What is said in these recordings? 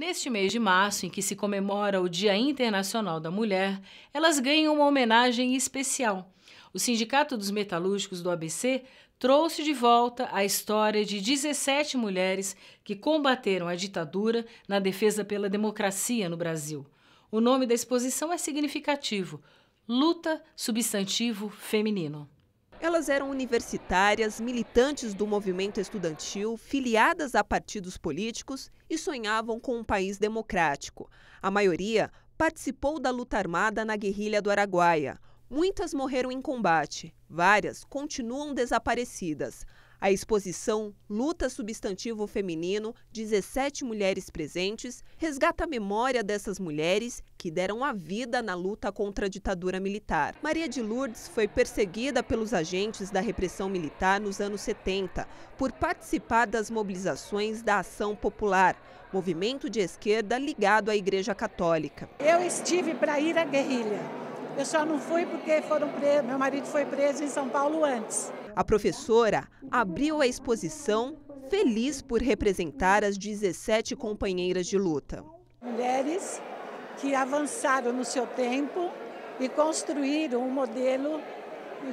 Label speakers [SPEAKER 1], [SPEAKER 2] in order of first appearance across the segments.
[SPEAKER 1] Neste mês de março, em que se comemora o Dia Internacional da Mulher, elas ganham uma homenagem especial. O Sindicato dos Metalúrgicos do ABC trouxe de volta a história de 17 mulheres que combateram a ditadura na defesa pela democracia no Brasil. O nome da exposição é significativo:
[SPEAKER 2] Luta Substantivo Feminino. Elas eram universitárias, militantes do movimento estudantil, filiadas a partidos políticos e sonhavam com um país democrático. A maioria participou da luta armada na guerrilha do Araguaia. Muitas morreram em combate, várias continuam desaparecidas. A exposição Luta Substantivo Feminino, 17 mulheres presentes, resgata a memória dessas mulheres que deram a vida na luta contra a ditadura militar. Maria de Lourdes foi perseguida pelos agentes da repressão militar nos anos 70 por participar das mobilizações da Ação Popular, movimento de esquerda ligado à Igreja Católica. Eu estive para ir à guerrilha eu só não fui porque foram presos, meu marido foi preso em São Paulo antes. A professora abriu a exposição feliz por representar as 17 companheiras de luta.
[SPEAKER 1] Mulheres que avançaram no seu tempo e construíram um modelo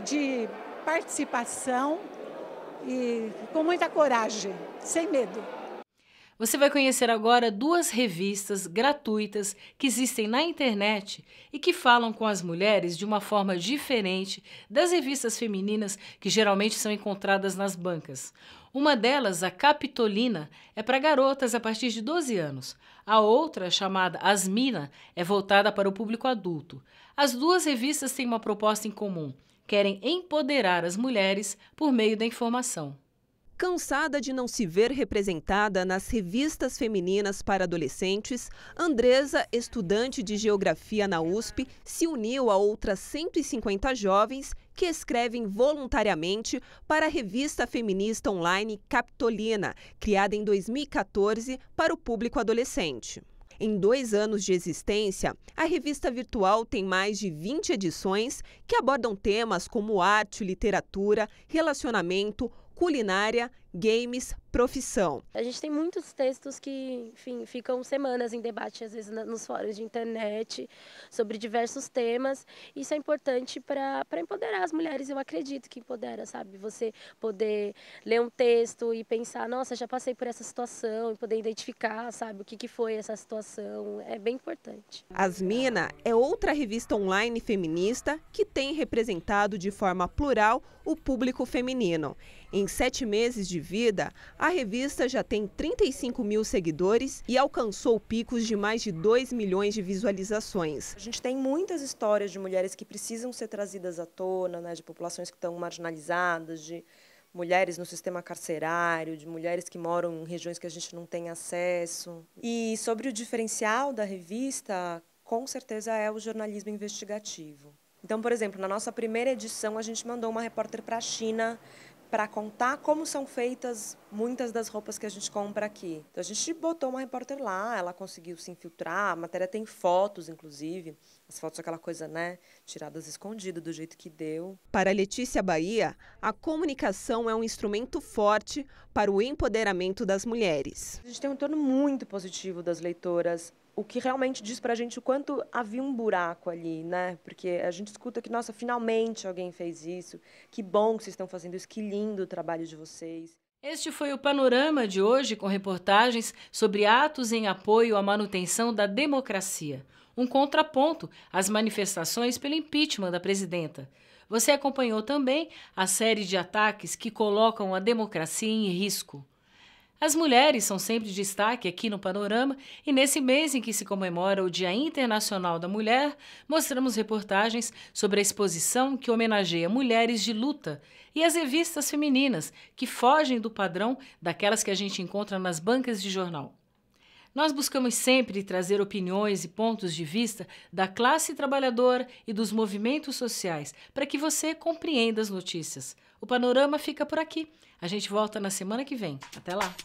[SPEAKER 1] de participação e com muita coragem, sem medo. Você vai conhecer agora duas revistas gratuitas que existem na internet e que falam com as mulheres de uma forma diferente das revistas femininas que geralmente são encontradas nas bancas. Uma delas, a Capitolina, é para garotas a partir de 12 anos. A outra, chamada Asmina, é voltada para o público adulto. As duas revistas
[SPEAKER 2] têm uma proposta em comum: querem empoderar as mulheres por meio da informação. Cansada de não se ver representada nas revistas femininas para adolescentes, Andresa, estudante de geografia na USP, se uniu a outras 150 jovens que escrevem voluntariamente para a revista feminista online Capitolina, criada em 2014 para o público adolescente. Em dois anos de existência, a revista virtual tem mais de 20 edições que abordam temas como arte, literatura, relacionamento, culinária games, profissão.
[SPEAKER 1] A gente tem muitos textos que, enfim, ficam semanas em debate, às vezes nos fóruns de internet, sobre diversos temas. Isso é importante para empoderar as mulheres, eu acredito que empodera, sabe? Você poder ler um texto e pensar, nossa, já passei por essa situação, e poder identificar, sabe, o que, que foi essa situação, é bem importante.
[SPEAKER 2] Asmina é outra revista online feminista que tem representado de forma plural o público feminino. Em sete meses de vida, a revista já tem 35 mil seguidores e alcançou picos de mais de 2 milhões de visualizações. A
[SPEAKER 3] gente tem muitas histórias de mulheres que precisam ser trazidas à tona, né, de populações que estão marginalizadas, de mulheres no sistema carcerário, de mulheres que moram em regiões que a gente não tem acesso. E sobre o diferencial da revista, com certeza é o jornalismo investigativo. Então, por exemplo, na nossa primeira edição, a gente mandou uma repórter para a China para contar como são feitas muitas das roupas que a gente compra aqui. Então, a gente botou uma repórter lá, ela conseguiu se infiltrar, a matéria tem fotos, inclusive. As fotos, aquela coisa, né? Tiradas escondidas, do jeito que deu.
[SPEAKER 2] Para Letícia Bahia, a comunicação é um instrumento forte para o empoderamento das mulheres.
[SPEAKER 3] A gente tem um entorno muito positivo das leitoras o que realmente diz para a gente o quanto havia um buraco ali, né? Porque a gente escuta que, nossa, finalmente alguém fez isso, que bom que vocês estão fazendo isso, que lindo o trabalho de vocês.
[SPEAKER 1] Este foi o panorama de hoje com reportagens sobre atos em apoio à manutenção da democracia. Um contraponto às manifestações pelo impeachment da presidenta. Você acompanhou também a série de ataques que colocam a democracia em risco. As mulheres são sempre destaque aqui no Panorama e nesse mês em que se comemora o Dia Internacional da Mulher, mostramos reportagens sobre a exposição que homenageia mulheres de luta e as revistas femininas que fogem do padrão daquelas que a gente encontra nas bancas de jornal. Nós buscamos sempre trazer opiniões e pontos de vista da classe trabalhadora e dos movimentos sociais para que você compreenda as notícias. O panorama fica por aqui. A gente volta na semana que vem. Até lá!